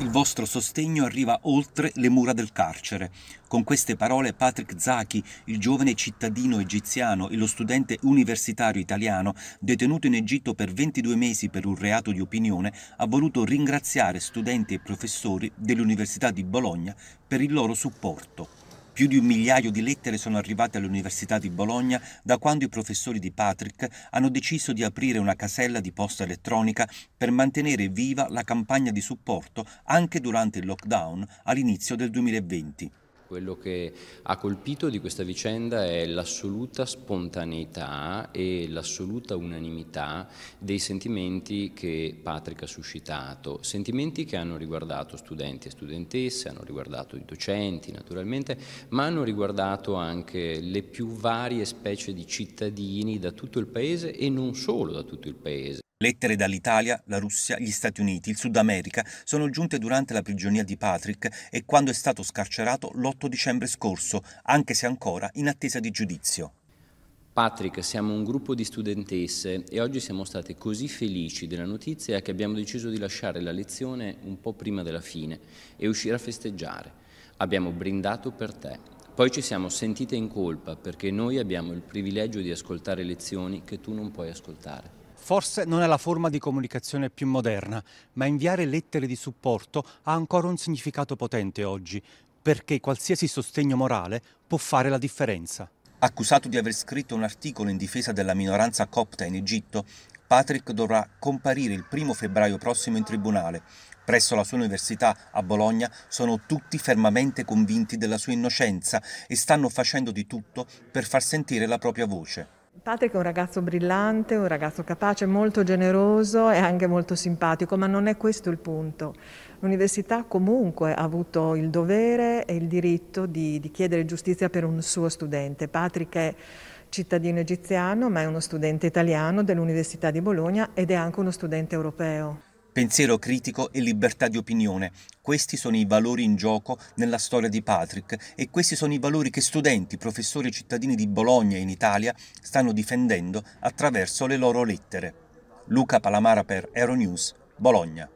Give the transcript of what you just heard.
Il vostro sostegno arriva oltre le mura del carcere. Con queste parole Patrick Zaki, il giovane cittadino egiziano e lo studente universitario italiano detenuto in Egitto per 22 mesi per un reato di opinione, ha voluto ringraziare studenti e professori dell'Università di Bologna per il loro supporto. Più di un migliaio di lettere sono arrivate all'Università di Bologna da quando i professori di Patrick hanno deciso di aprire una casella di posta elettronica per mantenere viva la campagna di supporto anche durante il lockdown all'inizio del 2020. Quello che ha colpito di questa vicenda è l'assoluta spontaneità e l'assoluta unanimità dei sentimenti che Patrick ha suscitato, sentimenti che hanno riguardato studenti e studentesse, hanno riguardato i docenti naturalmente, ma hanno riguardato anche le più varie specie di cittadini da tutto il paese e non solo da tutto il paese. Lettere dall'Italia, la Russia, gli Stati Uniti, il Sud America sono giunte durante la prigionia di Patrick e quando è stato scarcerato l'8 dicembre scorso, anche se ancora in attesa di giudizio. Patrick, siamo un gruppo di studentesse e oggi siamo state così felici della notizia che abbiamo deciso di lasciare la lezione un po' prima della fine e uscire a festeggiare. Abbiamo brindato per te. Poi ci siamo sentite in colpa perché noi abbiamo il privilegio di ascoltare lezioni che tu non puoi ascoltare. Forse non è la forma di comunicazione più moderna, ma inviare lettere di supporto ha ancora un significato potente oggi, perché qualsiasi sostegno morale può fare la differenza. Accusato di aver scritto un articolo in difesa della minoranza copta in Egitto, Patrick dovrà comparire il primo febbraio prossimo in tribunale. Presso la sua università a Bologna sono tutti fermamente convinti della sua innocenza e stanno facendo di tutto per far sentire la propria voce. Patrick è un ragazzo brillante, un ragazzo capace, molto generoso e anche molto simpatico, ma non è questo il punto. L'università comunque ha avuto il dovere e il diritto di, di chiedere giustizia per un suo studente. Patrick è cittadino egiziano, ma è uno studente italiano dell'Università di Bologna ed è anche uno studente europeo. Pensiero critico e libertà di opinione. Questi sono i valori in gioco nella storia di Patrick e questi sono i valori che studenti, professori e cittadini di Bologna in Italia stanno difendendo attraverso le loro lettere. Luca Palamara per Aeronews, Bologna.